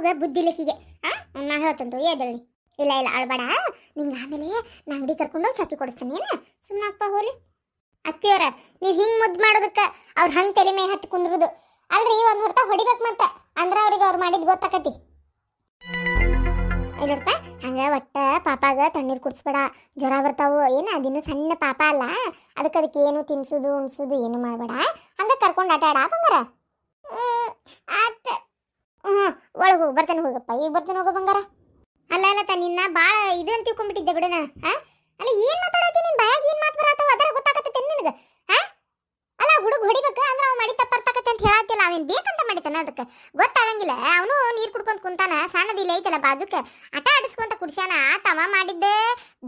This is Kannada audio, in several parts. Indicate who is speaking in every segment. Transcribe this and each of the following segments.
Speaker 1: ಹೋಗ ಬುದ್ಧಿ ಲೆಕ್ಕಿಗೆ ಆ ನಾ ಹೇಳ್ತಂತು ಎದಳಿ ಇಲ್ಲ ಇಲ್ಲ ಅಳ್ಬೇಡ ನಿಂಗೆ ಆಮೇಲೆ ನಾ ಅಂಗಡಿ ಕರ್ಕೊಂಡೋಗಿ ಚಾಕಿ ಕೊಡಿಸ್ತೀನಿ ಏನು ಸುಮ್ಮನಪ್ಪ ಹೋಲಿ ಅತ್ತಿಯವ್ರ ನೀವು ಹಿಂಗೆ ಮುದ್ದು ಮಾಡೋದಕ್ಕೆ ಅವ್ರು ಹಂಗೆ ತಲೆ ಮೇಲೆ ಹತ್ತು ಕುಂದ್ರದು ಅಲ್ರಿ ಒಂದು ಹೊಡ್ತಾ ಹೊಡಿಬೇಕು ಮತ್ತೆ ಅಂದ್ರೆ ಅವ್ರಿಗೆ ಅವ್ರು ಮಾಡಿದ್ದು ಗೊತ್ತಾಕತಿ ಇಲ್ಲಪ್ಪ ಹಂಗೆ ಒಟ್ಟು ಪಾಪಾಗ ತಣ್ಣೀರು ಕುಡಿಸ್ಬೇಡ ಜ್ವರ ಬರ್ತಾವು ಏನು ಅದಿನ್ನು ಸಣ್ಣ ಪಾಪ ಅಲ್ಲ ಅದಕ್ಕೆ ಅದಕ್ಕೆ ಏನು ತಿನ್ಸೋದು ಉಣ್ಸೋದು ಏನು ಮಾಡಬೇಡ ಹಂಗೆ ಕರ್ಕೊಂಡು ಆಟ ಆಡ ಬಂಗಾರ ಒಳಗೆ ಹೋಗಿ ಬರ್ತಾನೆ ಹೋಗಪ್ಪ ಈಗ ಬರ್ತಾನೆ ಹೋಗೋ ಬಂಗಾರ ಅಲ್ಲ ಅಲ್ಲ ತ ನಿನ್ನ ಭಾಳ ಇದು ಅಂತ ತಿಳ್ಕೊಂಡ್ಬಿಟ್ಟಿದ್ದೆ ಬಿಡನ ಹಾ ಅಲ್ಲ ಏನು ಮಾತಾಡತ್ತಿ ನಿನ್ನ ಬಾಯಾಗ ಏನು ಮಾತು ಬರತ್ತವ ಅದರ ಗೊತ್ತಾಗತ್ತೆ ನಿನಗೆ ಹಾ ಅಲ್ಲ ಹುಡುಗ ಹೊಡಿಬೇಕು ಅಂದ್ರೆ ಅವ್ ಮಾಡಿ ತಪ್ಪರ್ತಕತ್ತೆ ಅಂತ ಹೇಳತ್ತಿಲ್ಲ ಅವೇನ್ ಬೇಕಂತ ಮಾಡಿತಾನ ಅದಕ್ಕೆ ಗೊತ್ತಾಗಂಗಿಲ್ಲ ಅವನು ನೀರು ಕುಡ್ಕೊಂತ ಕುಂತಾನ ಸಣ್ಣದಿಲ್ಲ ಐತಲ್ಲ ಬಾಜುಕ್ಕೆ ಆಟ ಆಡಿಸ್ಕೊಂತ ಕುಡ್ಸ್ಯಾನ ತವ ಮಾಡಿದ್ದೆ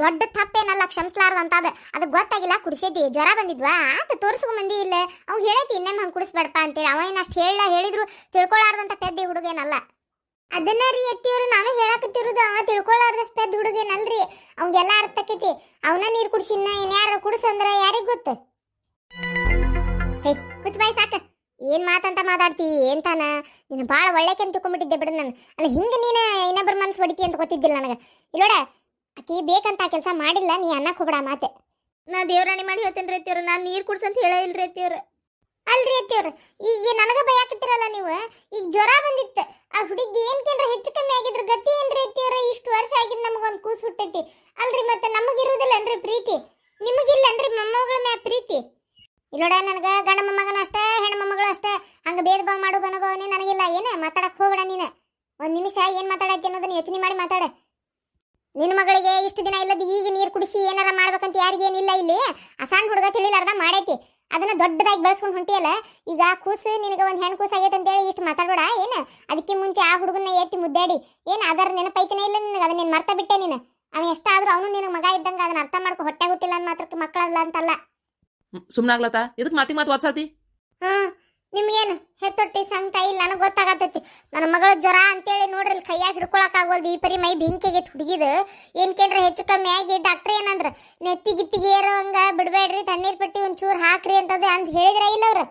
Speaker 1: ದೊಡ್ಡ ತಪ್ಪೇನಲ್ಲ ಕ್ಷಮಿಸ್ಲಾರ್ದಂತಾದ ಅದು ಗೊತ್ತಾಗಿಲ್ಲ ಕುಡಿಸೈತಿ ಜ್ವರ ಬಂದಿದ್ವಾ ಆತ ತೋರಿಸ್ಕೊಂಡ್ ಬಂದಿ ಇಲ್ಲ ಅವ್ ಹೇಳೈತಿ ಇನ್ನಮ್ಮ ಹಂಗೆ ಕುಡಿಸ್ಬೇಡಪ್ಪ ಅಂತೇಳಿ ಅವ ಏನು ಅಷ್ಟು ಹೇಳ ಹೇಳಿದ್ರು ತಿಳ್ಕೊಳಾರ್ದಂತ ಪೆದ್ದೆ ಹುಡುಗೇನಲ್ಲ ಅದನ್ನ ರೀ ಎತ್ತಿವ್ರು ನಾನು ಹೇಳಕತ್ತಿರೋದು ಅವ ತಿಳ್ಕೊಳ್ಳಾರ್ದಷ್ಟು ಪೆದ್ದ ಹುಡುಗೇನಲ್ರಿ ಅವ್ಗೆಲ್ಲ ಅರ್ಥ ಆಕೈತಿ ಅವನ ನೀರು ಕುಡ್ಸಿನ್ನ ಇನ್ಯಾರ ಕುಡ್ಸಂದ್ರ ಯಾರಿಗೆ ಗೊತ್ತು ಹೇ ಕುಚ್ ಬಾಯ್ ಸಾಕ ಏನ್ ಮಾತಂತ ಮಾತಾಡ್ತಿ ಏನ್ ನೀನು ಭಾಳ ಒಳ್ಳೆಕೆ ಅಂತ ತಿಳ್ಕೊಂಡ್ಬಿಟ್ಟಿದ್ದೆ ಬಿಡು ನಾನು ಅಲ್ಲ ಹಿಂಗೆ ನೀನು ಇನ್ನೊಬ್ರ ಮನ್ಸು ಹೊಡಿತಿ ಅಂತ ಗೊತ್ತಿದ್ದಿಲ್ಲ ನನಗೆ ಇಲ್ಲೋಡ ಆಕಿ ಬೇಕಂತ ಕೆಲಸ ಮಾಡಿಲ್ಲ ನೀ ಅನ್ನಕ್ಕೆ ಹೋಗ್ಬೇಡ ಮಾತೆ ನಾ ದೇವ್ರಾಣಿ ಮಾಡಿ ಹೇಳ್ತೇನೆ ರೀತಿಯವ್ರು ನಾನು ನೀರು ಕುಡ್ಸಂತ ಹೇಳೇ ಇಲ್ರಿ ರೀತಿಯವ್ರು ಸರ್ ಈಗ ನನಗ ಆಗ್ತಿರಲ್ಲ ನೀವು ಈಗ ಜ್ವರ ಬಂದಿತ್ತು ಆ ಹುಡುಗಿ ಕೇಂದ್ರ ಹೆಚ್ಚು ಕಮ್ಮಿ ಆಗಿದ್ರ ಗತಿ ಏನ್ರಿ ಐತಿವ್ರ ಇಷ್ಟು ವರ್ಷ ಆಗಿದ್ ನಮಗೊಂದು ಕೂಸು ಹುಟ್ಟೈತಿ ಅಲ್ರಿ ಮತ್ತೆ ನಮಗಿರುವುದಿಲ್ಲ ಅನ್ರಿ ಪ್ರೀತಿ ನಿಮಗಿಲ್ಲ ಅನ್ರಿ ಮೊಮ್ಮಗಳ ಮ್ಯಾ ಪ್ರೀತಿ ಇಲ್ಲೋಡ ನನಗ ಗಂಡ ಮೊಮ್ಮಗನ ಅಷ್ಟೇ ಹೆಣ್ಣು ಮೊಮ್ಮಗಳು ಅಷ್ಟೇ ಹಂಗ ಭೇದ ಭಾವ ಮಾಡು ಬನಗೋನೇ ನನಗಿಲ್ಲ ಏನೇ ಮಾತಾಡಕ್ ಹೋಗ್ಬೇಡ ನೀನ ಒಂದ್ ನಿಮಿಷ ಏನ್ ಮಾತಾಡತ್ತಿ ಅನ್ನೋದನ್ನ ಯೋಚನೆ ಮಾಡಿ ಮಾತಾಡ ನಿನ್ನ ಮಗಳಿಗೆ ಇಷ್ಟು ದಿನ ಇಲ್ಲದ ಈಗ ನೀರು ಕುಡಿಸಿ ಏನಾರ ಮಾಡ್ಬೇಕಂತ ಯಾರಿಗೇನಿಲ್ಲ ಇಲ್ಲಿ ಅಸಾನ್ ಹುಡುಗ ತಿಳಿಲಾರ್ದ ಮಾಡೈತಿ ಅದನ್ನ ದೊಡ್ಡದಾಗಿ ಬೆಳೆಸ್ಕೊಂಡು ಹೊಂಟಿಯಲ್ಲ ಈಗ ಕೂಸು ನಿನಗೆ ಒಂದು ಹೆಣ್ಣು ಕೂಸು ಆಗೈತೆ ಅಂತೇಳಿ ಇಷ್ಟು ಮಾತಾಡ್ಬೇಡ ಏನು ಅದಕ್ಕೆ ಮುಂಚೆ ಆ ಹುಡುಗನ ಎತ್ತಿ ಮುದ್ದಾಡಿ ಏನು ಅದರ ನೆನಪೈತನೇ ಇಲ್ಲ ನಿನಗೆ ಅದನ್ನ ನೀನು ಮರ್ತಾ ಬಿಟ್ಟೆ ನೀನು ಅವ ಎಷ್ಟಾದ್ರೂ ಅವನು ನಿನಗೆ ಮಗ ಇದ್ದಂಗೆ ಅದನ್ನ ಅರ್ಥ ಮಾಡ್ಕೊ ಹೊಟ್ಟೆ ಹುಟ್ಟಿಲ್ಲ ಅಂತ ಮಾತ್ರಕ್ಕೆ ಮಕ್ಕಳಲ್ಲ ಅಂತಲ್ಲ ಸುಮ್ಮನಾಗ್ಲತ್ತ ಇದಕ್ಕೆ ಮಾತಿ ಮಾತು ವಾಟ್ಸಾತಿ ಹಾಂ ನಿಮ್ಗೇನು ಹೆತ್ತೊಟ್ಟಿ ಸಂಗ್ತಾ ಇಲ್ಲ ನನಗೆ ಗೊತ್ತಾಗತ್ತೈತಿ ನನ್ನ ಮಗಳ ಜ್ವರ ಅಂತೇಳಿ ನೋಡ್ರಿ ಇಲ್ಲಿ ಕೈಯಾಗ ಹಿಡ್ಕೊಳಕಾಗೋದು ಈ ಪರಿ ಮೈ ಬೆಂಕಿಗೆ ಹುಡುಗಿದು ಏನು ಕೇಳ್ರಿ ಹೆಚ್ಚು ಕಮ್ಮಿ ಆಗಿ ಡಾಕ್ಟ್ರ್ ಏನಂದ್ರ ನೆತ್ತಿಗಿತ್ತಿಗೆ ಏರೋ ಹಂಗೆ ಬಿಡಬೇಡ್ರಿ ತಣ್ಣೀರು ಪಟ್ಟಿ ಒಂಚೂರು ಹಾಕ್ರಿ ಅಂತದ ಅಂತ ಹೇಳಿದ್ರೆ ಇಲ್ಲ ಅವ್ರು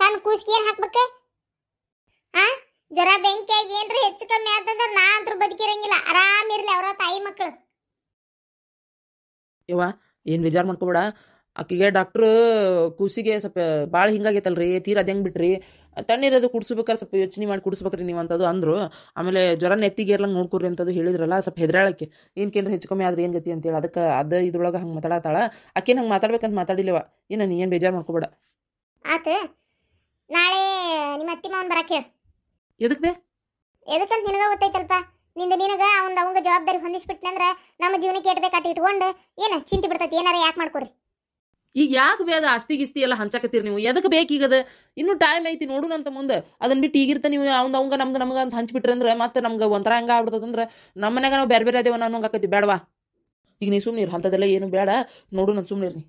Speaker 1: ಸಣ್ಣ ಕೂಸ್ಗೆ ಏನು ಹಾಕ್ಬೇಕು ಆ ಜ್ವರ ಬೆಂಕಿಯಾಗಿ ಏನ್ರಿ ಹೆಚ್ಚು ಕಮ್ಮಿ ಆತಂದ್ರೆ ನಾ ಅಂತೂ ಬದುಕಿರಂಗಿಲ್ಲ ಆರಾಮಿರ್ಲಿ ಅವರ ತಾಯಿ ಮಕ್ಕಳು ಇವ ಏನು ವಿಚಾರ ಮಾಡ್ಕೋಬೇಡ ಆಕಿಗೆ ಡಾಕ್ಟ್ರು ಕೂಸಿಗೆ ಸ್ವಲ್ಪ ಭಾಳ ಹಿಂಗಾಗೈತಲ್ರಿ ತೀರ ಅದು ಬಿಟ್ರಿ ತಣ್ಣೀರದು ಕುಡಿಸ್ಬೇಕಾರೆ ಸ್ವಲ್ಪ ಯೋಚನೆ ಮಾಡಿ ಕುಡಿಸ್ಬೇಕ್ರಿ ನೀವು ಅಂತದು ಅಂದರು ಆಮೇಲೆ ಜ್ವರ ನೆತ್ತಿಗೇರ್ಲಂಗೆ ನೋಡ್ಕೊರಿ ಅಂತದು ಹೇಳಿದ್ರಲ್ಲ ಸ್ವಲ್ಪ ಹೆದ್ರಾಳಕ್ಕೆ ಏನ್ಕೇನ್ರ ಹೆಚ್ಚು ಕಮ್ಮಿ ಆದ್ರೆ ಏನು ಗತಿ ಅಂತೇಳಿ ಅದಕ್ಕೆ ಅದ ಇದ್ರೊಳಗೆ ಹಂಗೆ ಮಾತಾಡತ್ತಾಳ ಆಕೆ ಹಂಗೆ ಮಾತಾಡ್ಬೇಕಂತ ಮಾತಾಡಿಲ್ಲವ ಏನ ನೀ ಏನು ಬೇಜಾರು ಮಾಡ್ಕೋಬೇಡ ಆತ ನಾಳೆ ನಿಮ್ಮ ಅತ್ತಿ ಮಾವನ್ ಬರಕ್ಕೆ ಹೇಳು ಎದಕ್ಕೆ ಬೇ ಎದಕ್ಕಂತ ನಿನಗ ಗೊತ್ತೈತಲ್ಪ ನಿಂದ ನಿನಗ ಅವ್ನ ಅವಂಗ ಜವಾಬ್ದಾರಿ ಹೊಂದಿಸ್ಬಿಟ್ನಂದ್ರೆ ನಮ್ಮ ಜೀವನಕ್ಕೆ ಏಟ್ಬೇಕಾಟಿ ಇಟ್ಕೊಂಡು ಏನು ಚಿಂತೆ ಬಿಡ್ತೈತಿ ಏನಾರ ಯಾಕೆ ಮಾಡ್ಕೊರಿ ಈಗ ಯಾಕೆ ಬೇ ಅದು ಆಸ್ತಿ ಗಿಸ್ತಿ ಎಲ್ಲ ಹಂಚಕತ್ತೀರಿ ನೀವು ಎದಕ್ಕೆ ಬೇಕೀಗದ ಇನ್ನೂ ಟೈಮ್ ಐತಿ ನೋಡೋಣ ಅಂತ ಮುಂದೆ ಅದನ್ನ ಬಿಟ್ಟು ಈಗಿರ್ತ ನೀವು ಅವ್ನ ಅವಂಗ ನಮ್ದು ನಮ್ಗೆ ಅಂತ ಹಂಚ್ಬಿಟ್ರಿ ಅಂದ್ರೆ ಮತ್ತೆ ನಮ್ಗೆ ಒಂಥರ ಹಂಗೆ ಆಗ್ಬಿಡ್ತದಂದ್ರೆ ನಮ್ಮ ಮನ್ಯಾಗ ನಾವು ಬೇರೆ ಬೇರೆ ಅದೇವ ನಾನು ಹಾಕತಿ ಬೇಡವಾ ಈಗ ನೀ ಸುಮ್ಮನಿರು ಅಂಥದ್ದೆಲ್ಲ ಏನು ಬೇಡ ನೋಡು ನಾನು ಸುಮ್ಮನಿರು ನೀ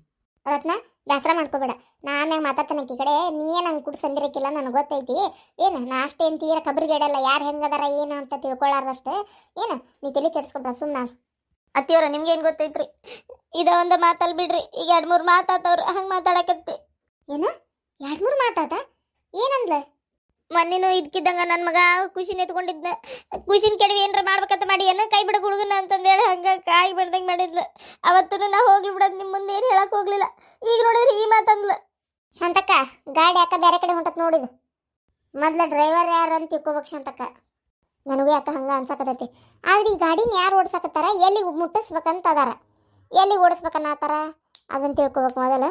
Speaker 1: ರತ್ನ ದಾಸರ ಮಾಡ್ಕೋಬೇಡ ನಾನು ಮಾತಾಡ್ತಾನೆ ಈ ಕಡೆ ನೀ ಏನು ಕುಡ್ ಸಂದಿರಕ್ಕಿಲ್ಲ ನನಗೆ ಗೊತ್ತೈತಿ ಏನು ನಾ ಅಷ್ಟೇನು ತೀರ ಕಬ್ರಿಗೇಡಲ್ಲ ಯಾರು ಹೆಂಗದಾರ ಏನು ಅಂತ ತಿಳ್ಕೊಳ್ಳಾರ್ದಷ್ಟೇ ಏನು ನೀ ತಲೆ ಕೆಡ್ಸ್ಕೊಬೇಡ ಸುಮ್ಮನೆ ಅತ್ತಿಯವ್ರ ನಿಮ್ಗೇನು ಗೊತ್ತೈತ್ರಿ ಇದ ಒಂದು ಮಾತಲ್ಲಿ ಬಿಡ್ರಿ ಈಗ ಎರಡು ಮೂರು ಮಾತಾತವ್ರು ಹಂಗೆ ಮಾತಾಡಕತ್ತಿ ಏನು ಎರಡು ಮೂರು ಮಾತಾತ ಏನಂದ್ಲ ಮೊನ್ನೆನೂ ಇದ್ಕಿದ್ದಂಗ ನನ್ನ ಮಗ ಖುಷಿನ ಎತ್ಕೊಂಡಿದ್ನ ಖುಷಿನ ಕೆಡವಿ ಏನ್ರ ಮಾಡ್ಬೇಕಂತ ಮಾಡಿ ಏನೋ ಕೈ ಬಿಡ ಹುಡುಗನ ಅಂತಂದೇಳಿ ಹಂಗೆ ಕಾಯಿ ಬಿಡ್ದಂಗೆ ಮಾಡಿದ್ಲ ಅವತ್ತು ನಾ ಹೋಗ್ಲಿ ಬಿಡೋದು ನಿಮ್ಮ ಮುಂದೆ ಏನು ಹೇಳಕ್ಕೆ ಹೋಗ್ಲಿಲ್ಲ ಈಗ ನೋಡಿದ್ರೆ ಈ ಮಾತಂದ್ಲ ಸಂತಕ ಗಾಡಿ ಯಾಕ ಬೇರೆ ಕಡೆ ಹೊಂಟತ್ ನೋಡಿದ್ ಮೊದ್ಲ ಡ್ರೈವರ್ ಯಾರು ಅಂತ ತಿಳ್ಕೊಬೇಕು ನನಗೂ ಯಾಕೆ ಹಂಗೆ ಅನ್ಸಕತ್ತೈತಿ ಆದ್ರೆ ಈ ಗಾಡಿನ ಯಾರು ಓಡಿಸಕತ್ತಾರ ಎಲ್ಲಿಗೆ ಮುಟ್ಟಿಸ್ಬೇಕಂತ ಅದಾರ ಎಲ್ಲಿಗೆ ಓಡಿಸ್ಬೇಕನ್ನತ್ತಾರ ಅದನ್ನು ತಿಳ್ಕೊಬೇಕು ಮೊದಲು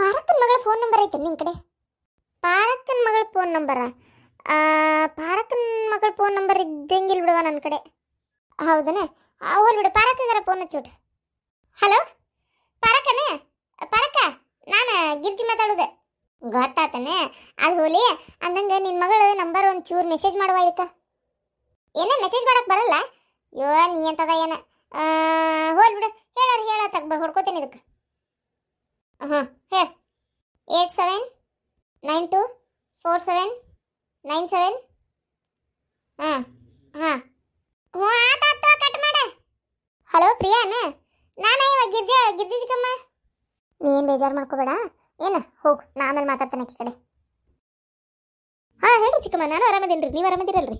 Speaker 1: ಪಾರಕ್ಕನ ಮಗಳ ಫೋನ್ ನಂಬರ್ ಐತೆ ನಿಮ್ಮ ಕಡೆ ಪಾರಕನ ಮಗಳ ಫೋನ್ ನಂಬರ ಪಾರಕನ ಮಗಳ ಫೋನ್ ನಂಬರ್ ಇದ್ದಂಗಿಲ್ಲ ಬಿಡುವ ನನ್ನ ಕಡೆ ಹೌದನ ಹೋಲ್ ಬಿಡು ಪಾರಕ್ಕಗಾರ ಫೋನ್ ಹಚ್ಚಿಬಿಟ್ಟು ಹಲೋ ಪಾರಕ್ಕನೇ ಪಾರಕ್ಕ ನಾನು ಗಿರ್ಜಿ ಮಾತಾಡೋದೆ ಗೊತ್ತಾತನೆ ಅದು ಹೋಲಿ ಅಂದಂಗೆ ನಿನ್ನ ಮಗಳು ನಂಬರ್ ಒಂದು ಚೂರು ಮೆಸೇಜ್ ಮಾಡುವ ಇದಕ್ಕೆ ಏನೋ ಮೆಸೇಜ್ ಮಾಡಕ್ಕೆ ಬರಲ್ಲ ಯೋ ನೀ ಅಂತದ ಏನ ಹೋಲ್ ಬಿಡು ಹೇಳಾರ ಹೇಳ ತಗ ಹೊಡ್ಕೋತೀನಿ ಇದಕ್ಕೆ ಹಾಂ ಹೇಳ eight seven nine two four seven nine seven ಹಾಂ ಹಾಂ ಹ್ಞೂ ಆತಾತ ಕಟ್ ಮಾಡ ಹಲೋ ಪ್ರಿಯಾನ ನಾನು ಇವಾಗ ಗಿರ್ಜಾ ಗಿರ್ಜಿಕಮ್ಮ ನೀನು ಬೇಜಾರು ಮಾಡ್ಕೋಬೇಡ ಏನು ಹೋಗು ನಾ ಆಮೇಲೆ ಮಾತಾಡ್ತಾನೆ ಈ ಕಡೆ ಹಾಂ ಹೇಳಿ ಚಿಕ್ಕಮ್ಮ ನಾನು ಆರಾಮದೇನ್ರಿ ನೀವು ಆರಾಮದಿರಲ್ರಿ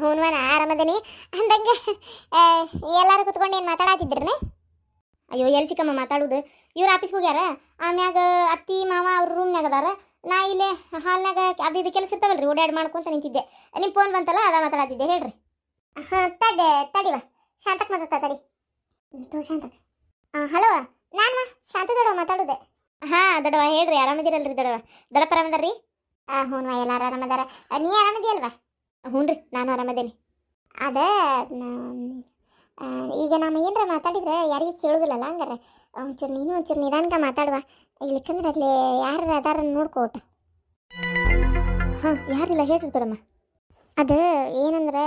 Speaker 1: ಹ್ಞೂ ನಾನು ಆರಾಮದೇನಿ ಅಂದಂಗೆ ಎಲ್ಲರೂ ಕುತ್ಕೊಂಡು ಏನು ಮಾತಾಡತ್ತಿದ್ರನೆ ಅಯ್ಯೋ ಎಲ್ಲಿ ಚಿಕ್ಕಮ್ಮ ಮಾತಾಡೋದು ಇವ್ರು ಆಫೀಸ್ಗೆ ಹೋಗ್ಯಾರ ಆಮ್ಯಾಗ ಅತ್ತಿ ಮಾವ ಅವ್ರ ರೂಮ್ನಾಗ ಅದಾರ ನಾ ಇಲ್ಲೇ ಹಾಲ್ನಾಗ ಅದು ಇದು ಕೆಲಸ ಇರ್ತಾವಲ್ರಿ ಓಡಾಡ್ ಮಾಡ್ಕೊಂತ ನಿಂತಿದ್ದೆ ನಿಮ್ ಫೋನ್ ಬಂತಲ್ಲ ಅದ ಮಾತಾಡತ್ತಿದ್ದೆ ಹೇಳ್ರಿ ಹಾಂ ತಡೆ ತಡಿವಾ ಶಾಂತಕ್ಕೆ ಮಾತಾಡ್ತಾ ತಡಿ ತೋ ಶಾಂತಕ್ ಹಾಂ ಹಲೋ ನಾನು ಶಾಂತದೊಡವ ಮಾತಾಡೋದೆ ಹಾ ದೊಡವ ಹೇಳ್ರಿ ಆರಾಮದಿರಲ್ರಿ ದೊಡ್ಡವ ದೊಡಪ್ಪ ಆರಾಮದಾರ್ರಿ ಹಾಂ ಹ್ಞೂ ಎಲ್ಲಾರು ಆರಾಮದಾರ ನೀ ಆರಾಮದಿಯಲ್ವಾ ಹ್ಞೂ ರೀ ನಾನು ಆರಾಮದೇನಿ ಅದ ಈಗ ನಮ್ಮ ಏನರ ಮಾತಾಡಿದ್ರೆ ಯಾರಿಗೆ ಕೇಳೋದಿಲ್ಲಲ್ಲ ಹಂಗಾರೆ ಒಂಚೂರು ನೀನು ಒಂಚೂರು ನಿಧಾನಕ ಮಾತಾಡುವ ಇಲ್ಲಿಕಂದ್ರೆ ಅಲ್ಲಿ ಯಾರು ಅದಾರ ನೋಡ್ಕೋಟ ಹಾಂ ಯಾರಿಲ್ಲ ಹೇಳ್ರಿ ದೊಡಮ್ಮ ಅದು ಏನಂದ್ರೆ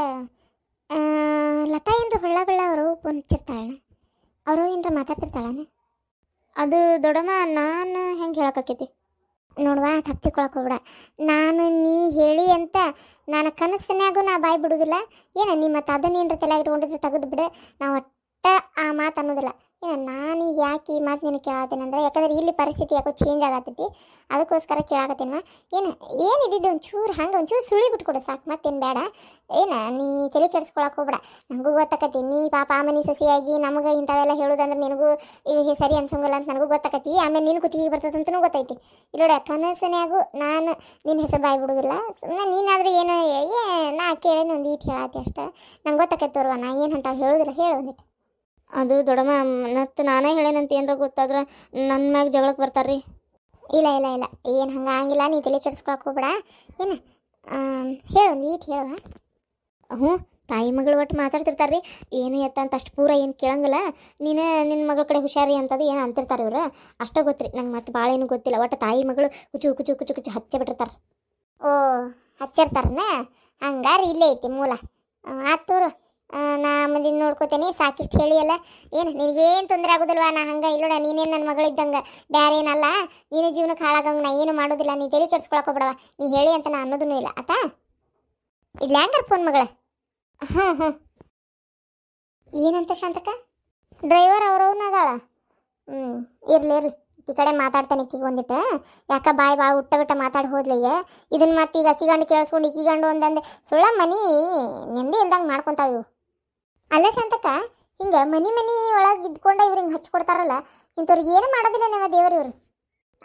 Speaker 1: ಲತಾ ಏನ್ರ ಹೊಳ್ಳಗಳ ಅವರು ಬಂದಿರ್ತಾಳೆ ಅವರು ಏನರ ಮಾತಾಡ್ತಿರ್ತಾಳನ ಅದು ದೊಡಮ್ಮ ನಾನು ಹೆಂಗೆ ಹೇಳೋಕ್ಕಾಕೈತಿ ನೋಡುವ ತಪ್ಪಿಕೊಳಕ್ಕೆ ಹೋಗ್ಬಿಡ ನಾನು ನೀ ಹೇಳಿ ಅಂತ ನನ್ನ ಕನಸಿನಾಗೂ ನಾ ಬಾಯ್ ಬಿಡುವುದಿಲ್ಲ ಏನ ನಿಮ್ಮ ಮತ್ತು ಅದನ್ನೇನ್ರ ತಲೆ ಇಟ್ಕೊಂಡಿದ್ರೆ ತೆಗೆದು ಬಿಡು ನಾವು ಒಟ್ಟ ಆ ಮಾತು ಅನ್ನೋದಿಲ್ಲ ಏನು ನಾನು ಯಾಕೆ ಈ ಮಾತು ನಿನಗೆ ಕೇಳತ್ತೀನಿ ಅಂದ್ರೆ ಯಾಕಂದ್ರೆ ಇಲ್ಲಿ ಪರಿಸ್ಥಿತಿ ಯಾಕೋ ಚೇಂಜ್ ಆಗತ್ತೈತಿ ಅದಕ್ಕೋಸ್ಕರ ಕೇಳಾಕತ್ತೀನವ ಏನು ಏನು ಒಂಚೂರು ಹಂಗೆ ಒಂಚೂರು ಸುಳಿ ಬಿಟ್ಕೊಡು ಸಾಕು ಮತ್ತೇನು ಬೇಡ ಏನು ನೀ ತಲೆ ಕೆಡ್ಸ್ಕೊಳಕ್ಕೆ ಹೋಗ್ಬೇಡ ನನಗೂ ಗೊತ್ತಾಕತಿ ನೀ ಪಾಪ ಆಮೇಲೆ ಸೊಸಿಯಾಗಿ ನಮಗೆ ಇಂಥವೆಲ್ಲ ಹೇಳೋದಂದ್ರೆ ನಿನಗೂ ಇವು ಸರಿ ಅನ್ಸಂಗಿಲ್ಲ ಅಂತ ನನಗೂ ಗೊತ್ತಾಕತಿ ಆಮೇಲೆ ನಿನ್ನ ಕುತ್ತಿಗೆ ಬರ್ತದಂತನೂ ಗೊತ್ತೈತಿ ಇಲ್ಲೋಡ ಕನಸನ್ಯಾಗೂ ನಾನು ನಿನ್ನ ಹೆಸರು ಬಾಯಿ ಬಿಡೋದಿಲ್ಲ ಸುಮ್ಮನೆ ನೀನಾದರೂ ಏನೋ ಏ ನಾ ಕೇಳೇನು ಒಂದು ಈಟ್ ಹೇಳತ್ತಿ ಅಷ್ಟೇ ನಂಗೆ ಗೊತ್ತಾಕೈತಿ ತೋರ್ವ ನಾ ಏನು ಅಂತ ಹೇಳೋದಿಲ್ಲ ಹೇಳು ಅದು ದೊಡ್ಡಮ್ಮ ಮತ್ತು ನಾನೇ ಹೇಳೇನಂತ ಏನಾರ ಗೊತ್ತಾದ್ರೆ ನನ್ನ ಮ್ಯಾಗ ಜಗಳಕ್ಕೆ ಬರ್ತಾರ್ರಿ ಇಲ್ಲ ಇಲ್ಲ ಇಲ್ಲ ಏನು ಆಗಂಗಿಲ್ಲ ನೀ ತಲೆ ಕೆಡ್ಸ್ಕೊಳಕ್ಕೆ ಹೋಗ್ಬೇಡ ಏನು ಹೇಳು ನೀಟ್ ಹೇಳುವ ಹ್ಞೂ ತಾಯಿ ಮಗಳು ಒಟ್ಟು ಮಾತಾಡ್ತಿರ್ತಾರೆ ರೀ ಏನು ಎತ್ತ ಅಂತ ಅಷ್ಟು ಪೂರ ಏನು ಕೇಳಂಗಿಲ್ಲ ನೀನು ನಿನ್ನ ಮಗಳ ಕಡೆ ಹುಷಾರಿ ಅಂತದು ಏನು ಅಂತಿರ್ತಾರೆ ಇವರು ಅಷ್ಟೇ ಗೊತ್ತು ರೀ ನಂಗೆ ಮತ್ತೆ ಭಾಳ ಏನು ಗೊತ್ತಿಲ್ಲ ಒಟ್ಟು ತಾಯಿ ಮಗಳು ಕುಚು ಕುಚು ಕುಚು ಕುಚು ಹಚ್ಚೆ ಬಿಟ್ಟಿರ್ತಾರೆ ಓ ಹಚ್ಚಿರ್ತಾರನ ಹಂಗಾರೆ ಇಲ್ಲೇ ಐತಿ ಮೂಲ ಆತೂರು ನಾ ಮುಂದಿನ ನೋಡ್ಕೋತೇನೆ ಸಾಕಿಷ್ಟು ಹೇಳಿ ಅಲ್ಲ ಏನು ನಿನಗೇನು ತೊಂದರೆ ಆಗೋದಿಲ್ವಾ ನಾ ಹಂಗೆ ಇಲ್ಲೋಡ ನೀನೇನು ನನ್ನ ಮಗಳಿದ್ದಂಗೆ ಬೇರೆ ಏನಲ್ಲ ನೀನು ಜೀವನಕ್ಕೆ ಹಾಳಾಗಂಗೆ ನಾ ಏನು ಮಾಡೋದಿಲ್ಲ ನೀ ಕೆಡ್ಸ್ಕೊಳಕ್ಕೆ ಕೆಡ್ಸ್ಕೊಳಕೋಬಿಡವ ನೀ ಹೇಳಿ ಅಂತ ನಾ ಅನ್ನೋದೂ ಇಲ್ಲ ಆತಾ ಇಲ್ಲ ಹ್ಯಾಂಗಾರ ಫೋನ್ ಮಗಳ ಹ್ಞೂ ಹ್ಞೂ ಏನಂತ ಶಾಂತಕ ಡ್ರೈವರ್ ಅವ್ರವ್ನ ಅದಾಳ ಹ್ಞೂ ಇರಲಿ ಇರಲಿ ಈ ಕಡೆ ಮಾತಾಡ್ತಾನೆ ಇಕ್ಕಿಗೆ ಒಂದಿಟ್ಟು ಯಾಕ ಬಾಯಿ ಭಾಳ ಹುಟ್ಟ ಬಿಟ್ಟ ಮಾತಾಡಿ ಹೋದ್ಲಿಗೆ ಇದನ್ನ ಮತ್ತೆ ಈಗ ಅಕ್ಕಿಗಂಡು ಕೇಳಿಸ್ಕೊಂಡು ಇಕ್ಕಿಗಂಡು ಒಂದಂದೆ ಸುಳ್ಳ ಮನಿ ನೆಮ್ಮದಿ ಇಲ್ದಂಗೆ ಮಾಡ್ಕೊತಾವ ಇವು ಅಲ್ಲ ಸಂತಕ ಹಿಂಗೆ ಮನಿ ಮನಿ ಒಳಗೆ ಇದ್ಕೊಂಡ ಇವ್ರು ಹಿಂಗೆ ಹಚ್ಕೊಡ್ತಾರಲ್ಲ ಇಂಥವ್ರಿಗೆ ಏನು ಮಾಡೋದಿಲ್ಲ ನಮ್ಮ ದೇವ್ರು ಇವ್ರು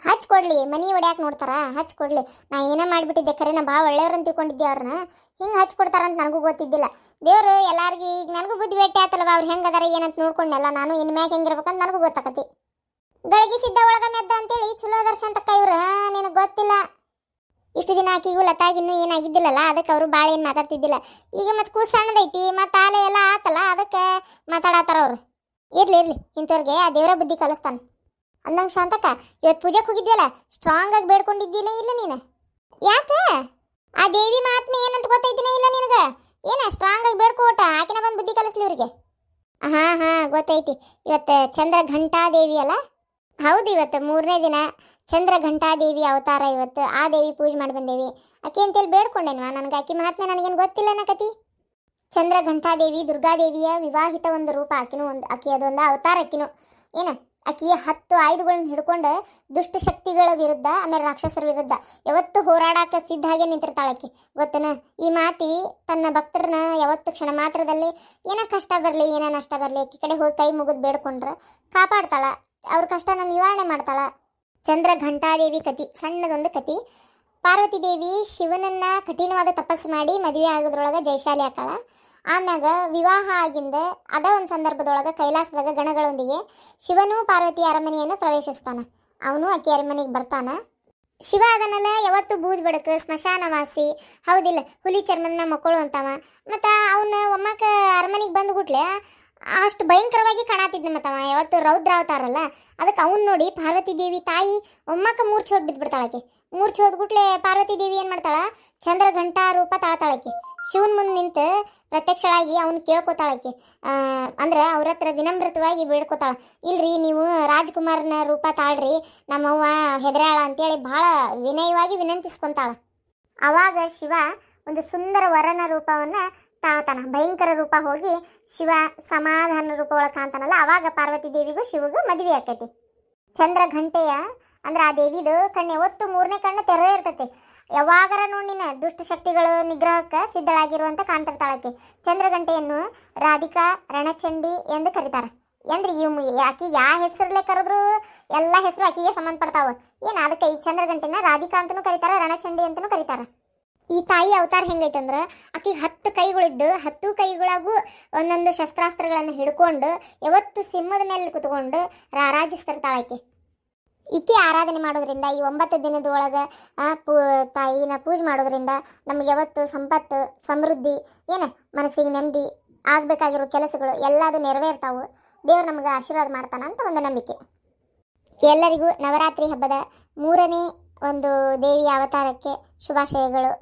Speaker 1: ಹಚ್ಕೊಡ್ಲಿ ಮನಿ ಒಡ್ಯಾಕೆ ನೋಡ್ತಾರ ಹಚ್ಕೊಡ್ಲಿ ನಾ ಏನೇ ಮಾಡಿಬಿಟ್ಟಿದ್ದೆ ಖರೆ ನಾ ಭಾಳ ಒಳ್ಳೆಯವ್ರನ್ನ ತಿಳ್ಕೊಂಡಿದ್ದೆ ಅವ್ರನ್ನ ಹಿಂಗೆ ಹಚ್ಕೊಡ್ತಾರಂತ ನನಗೂ ಗೊತ್ತಿದ್ದಿಲ್ಲ ದೇವರು ಎಲ್ಲಾರ್ಗಿ ಈಗ ನನಗೂ ಬುದ್ಧಿ ಭೇಟಿ ಆತಲ್ವ ಅವ್ರು ಹೆಂಗೆ ಅದಾರ ಏನಂತ ನೋಡ್ಕೊಂಡೆಲ್ಲ ನಾನು ಇನ್ನು ಹೆಂಗೆ ಹೆಂಗಿರ್ಬೇಕಂತ ನನಗೂ ಗೊತ್ತಾಕತಿ ಬೆಳಗ್ಗೆ ಸಿದ್ಧ ಒಳಗ ಮೆದ್ದ ಅಂತೇಳಿ ಚಲೋ ದರ್ಶನ ತಕ್ಕ ಇವ್ರು ನಿನಗೆ ಗೊತ್ತಿಲ್ಲ ಇಷ್ಟು ದಿನ ಆಕಿಗೂ ಲತಾಗಿನ್ನೂ ಏನಾಗಿದ್ದಿಲ್ಲಲ್ಲ ಅದಕ್ಕೆ ಅವರು ಭಾಳ ಏನು ಮಾತಾಡ್ತಿದ್ದಿಲ್ಲ ಈಗ ಮತ್ತೆ ಕೂಸು ಸಣ್ಣದೈತಿ ಮತ್ತು ಆಲೆ ಎಲ್ಲ ಆತಲ್ಲ ಅದಕ್ಕೆ ಮಾತಾಡತ್ತಾರ ಅವರು ಇರ್ಲಿ ಇರ್ಲಿ ಇಂಥವ್ರಿಗೆ ಆ ದೇವರ ಬುದ್ಧಿ ಕಲಿಸ್ತಾನೆ ಅಂದಂಗೆ ಶಾಂತಕ್ಕ ಇವತ್ತು ಪೂಜೆಗೆ ಹೋಗಿದ್ದೀಯಲ್ಲ ಸ್ಟ್ರಾಂಗ್ ಆಗಿ ಬೇಡ್ಕೊಂಡಿದ್ದಿಲ್ಲ ಇಲ್ಲ ನೀನು ಯಾಕೆ ಆ ದೇವಿ ಮಹಾತ್ಮೆ ಏನಂತ ಗೊತ್ತೈತಿನ ಇಲ್ಲ ನಿನಗೆ ಏನ ಸ್ಟ್ರಾಂಗ್ ಆಗಿ ಬೇಡ್ಕೋಟ ಆಕಿನ ಬಂದು ಬುದ್ಧಿ ಕಲಿಸ್ಲಿ ಅವ್ರಿಗೆ ಹಾಂ ಹಾ ಗೊತ್ತೈತಿ ಇವತ್ತು ಚಂದ್ರ ಘಂಟಾ ದೇವಿ ಅಲ್ಲ ಹೌದು ಇವತ್ತು ಮೂರನೇ ದಿನ ಚಂದ್ರ ಘಂಟಾದೇವಿ ಅವತಾರ ಇವತ್ತು ಆ ದೇವಿ ಪೂಜೆ ಮಾಡಿ ಬಂದೇವಿ ಅಕ್ಕಿ ಅಂತೇಳಿ ಬೇಡ್ಕೊಂಡೇನ್ವಾ ನನಗೆ ಅಕ್ಕಿ ಮಹಾತ್ಮೆ ನನಗೇನು ಗೊತ್ತಿಲ್ಲ ಕತಿ ಚಂದ್ರಘಂಟಾದೇವಿ ದುರ್ಗಾದೇವಿಯ ವಿವಾಹಿತ ಒಂದು ರೂಪ ಆಕಿನೂ ಒಂದು ಆಕೆ ಅದೊಂದು ಅವತಾರ ಆಕಿನೂ ಏನು ಅಕ್ಕಿಯ ಹತ್ತು ಆಯುಧಗಳನ್ನ ಹಿಡ್ಕೊಂಡು ದುಷ್ಟಶಕ್ತಿಗಳ ವಿರುದ್ಧ ಆಮೇಲೆ ರಾಕ್ಷಸರ ವಿರುದ್ಧ ಯಾವತ್ತು ಹೋರಾಡಾಕ ಸಿದ್ಧ ಹಾಗೆ ನಿಂತಿರ್ತಾಳೆ ಆಕಿ ಗೊತ್ತನ ಈ ಮಾತಿ ತನ್ನ ಭಕ್ತರನ್ನ ಯಾವತ್ತು ಕ್ಷಣ ಮಾತ್ರದಲ್ಲಿ ಏನ ಕಷ್ಟ ಬರಲಿ ಏನೋ ನಷ್ಟ ಬರಲಿ ಅಕ್ಕಿ ಕಡೆ ಹೋಗಿ ಕೈ ಮುಗಿದು ಬೇಡ್ಕೊಂಡ್ರೆ ಕಾಪಾಡ್ತಾಳ ಅವ್ರ ಕಷ್ಟನ ನಿವಾರಣೆ ಮಾಡ್ತಾಳ ಚಂದ್ರ ಘಂಟಾದೇವಿ ಕತಿ ಸಣ್ಣದೊಂದು ಕತಿ ಪಾರ್ವತಿ ದೇವಿ ಶಿವನನ್ನ ಕಠಿಣವಾದ ತಪಸ್ಸು ಮಾಡಿ ಮದುವೆ ಆಗೋದ್ರೊಳಗೆ ಜಯಶಾಲಿ ಆಕಾಳ ಆಮ್ಯಾಗ ವಿವಾಹ ಆಗಿಂದ ಅದ ಒಂದು ಸಂದರ್ಭದೊಳಗೆ ಕೈಲಾಸದಾಗ ಗಣಗಳೊಂದಿಗೆ ಶಿವನೂ ಪಾರ್ವತಿ ಅರಮನೆಯನ್ನು ಪ್ರವೇಶಿಸ್ತಾನ ಅವನು ಆಕೆ ಅರಮನೆಗೆ ಬರ್ತಾನ ಶಿವ ಅದನ್ನೆಲ್ಲ ಯಾವತ್ತು ಬೂದ್ ಬಡಕ ಸ್ಮಶಾನವಾಸಿ ಹೌದಿಲ್ಲ ಹುಲಿ ಚರ್ಮದ ಮಕ್ಕಳು ಅಂತಾವ ಮತ್ತು ಅವನ ಒಮ್ಮಕ್ಕ ಅರಮನೆಗೆ ಬಂದ್ಬಿಟ್ಲೆ ಅಷ್ಟು ಭಯಂಕರವಾಗಿ ಕಾಣಾತಿದ್ನ ಮತ್ತವ ಯಾವತ್ತು ರೌದ್ರ ಅವತಾರಲ್ಲ ಅದಕ್ಕೆ ಅವ್ನು ನೋಡಿ ಪಾರ್ವತಿ ದೇವಿ ತಾಯಿ ಒಮ್ಮಕ್ಕ ಮೂರ್ಛೆ ಹೋಗಿ ಬಿದ್ಬಿಡ್ತಾಳಕೆ ಮೂರ್ಛೆ ಹೋದ್ಗುಟ್ಲೆ ಪಾರ್ವತಿ ದೇವಿ ಏನು ಮಾಡ್ತಾಳ ಚಂದ್ರ ಘಂಟಾ ರೂಪ ತಾಳ್ತಾಳಕ್ಕೆ ಶಿವನ ಮುಂದೆ ನಿಂತು ಪ್ರತ್ಯಕ್ಷಳಾಗಿ ಅವ್ನು ಕೇಳ್ಕೊತಾಳಕ್ಕೆ ಅಂದ್ರೆ ಅವ್ರ ಹತ್ರ ವಿನಮ್ರತವಾಗಿ ಬೇಡ್ಕೊತಾಳ ಇಲ್ರಿ ನೀವು ರಾಜ್ಕುಮಾರ್ನ ರೂಪ ತಾಳ್ರಿ ನಮ್ಮವ್ವ ಹೆದರಾಳ ಅಂತೇಳಿ ಬಹಳ ವಿನಯವಾಗಿ ವಿನಂತಿಸ್ಕೊಂತಾಳ ಅವಾಗ ಶಿವ ಒಂದು ಸುಂದರ ವರನ ರೂಪವನ್ನು ತಾಳ್ತಾನ ಭಯಂಕರ ರೂಪ ಹೋಗಿ ಶಿವ ಸಮಾಧಾನ ರೂಪಗಳ ಕಾಣ್ತಾನಲ್ಲ ಅವಾಗ ಪಾರ್ವತಿ ದೇವಿಗೂ ಶಿವಗೂ ಮದುವೆ ಆಕೈತಿ ಚಂದ್ರ ಘಂಟೆಯ ಅಂದ್ರೆ ಆ ದೇವಿದು ಕಣ್ಣೆ ಒತ್ತು ಮೂರನೇ ಕಣ್ಣು ತೆರೆದೇ ಇರ್ತೈತಿ ಯಾವಾಗರ ನೋಡಿನ ದುಷ್ಟಶಕ್ತಿಗಳು ನಿಗ್ರಹಕ್ಕೆ ಸಿದ್ಧಳಾಗಿರುವಂತ ಕಾಣ್ತಿರ್ತಾಳಕ್ಕೆ ಚಂದ್ರಗಂಟೆಯನ್ನು ರಾಧಿಕಾ ರಣಚಂಡಿ ಎಂದು ಕರೀತಾರೆ ಅಂದ್ರೆ ಇವು ಆಕಿ ಯಾವ ಹೆಸರಲ್ಲೇ ಕರೆದ್ರು ಎಲ್ಲ ಹೆಸರು ಆಕಿಗೆ ಸಂಬಂಧಪಡ್ತಾವ ಏನು ಅದಕ್ಕೆ ಈ ಚಂದ್ರಗಂಟೆನ ರಾಧಿಕಾ ಅಂತನೂ ಕರೀತಾರೆ ರಣಚಂಡಿ ಅಂತಲೂ ಕರೀತಾರೆ ಈ ತಾಯಿ ಅವತಾರ ಹೆಂಗೈತಂದ್ರೆ ಆಕಿಗೆ ಹತ್ತು ಕೈಗಳಿದ್ದು ಹತ್ತು ಕೈಗಳಾಗೂ ಒಂದೊಂದು ಶಸ್ತ್ರಾಸ್ತ್ರಗಳನ್ನು ಹಿಡ್ಕೊಂಡು ಯಾವತ್ತು ಸಿಂಹದ ಮೇಲೆ ಕುತ್ಕೊಂಡು ರಾರಾಜಿಸ್ತಿರ್ತಾಳೆ ಆಕೆ ಈಕೆ ಆರಾಧನೆ ಮಾಡೋದ್ರಿಂದ ಈ ಒಂಬತ್ತು ದಿನದೊಳಗೆ ಆ ಪೂ ತಾಯಿನ ಪೂಜೆ ಮಾಡೋದ್ರಿಂದ ನಮ್ಗೆ ಯಾವತ್ತು ಸಂಪತ್ತು ಸಮೃದ್ಧಿ ಏನು ಮನಸ್ಸಿಗೆ ನೆಮ್ಮದಿ ಆಗಬೇಕಾಗಿರೋ ಕೆಲಸಗಳು ಎಲ್ಲದು ನೆರವೇರ್ತಾವೆ ದೇವ್ರು ನಮಗೆ ಆಶೀರ್ವಾದ ಮಾಡ್ತಾನ ಅಂತ ಒಂದು ನಂಬಿಕೆ ಎಲ್ಲರಿಗೂ ನವರಾತ್ರಿ ಹಬ್ಬದ ಮೂರನೇ ಒಂದು ದೇವಿಯ ಅವತಾರಕ್ಕೆ ಶುಭಾಶಯಗಳು